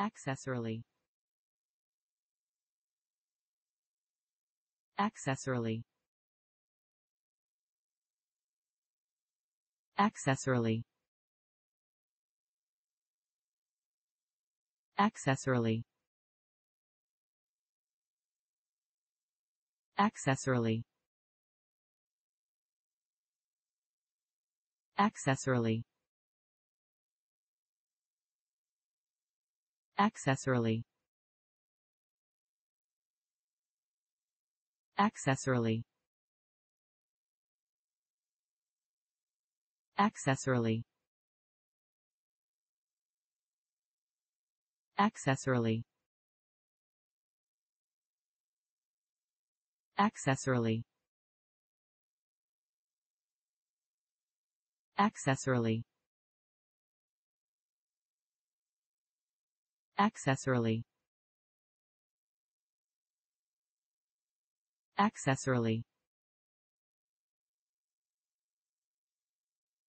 Accessorily. Accessorily. Accessorily. Accessorily. Accessorily. Accessorily. Accessorily. Accessorily. Accessorily. Accessorily. Accessorily. Accessorily. Accessorily. Accessorily.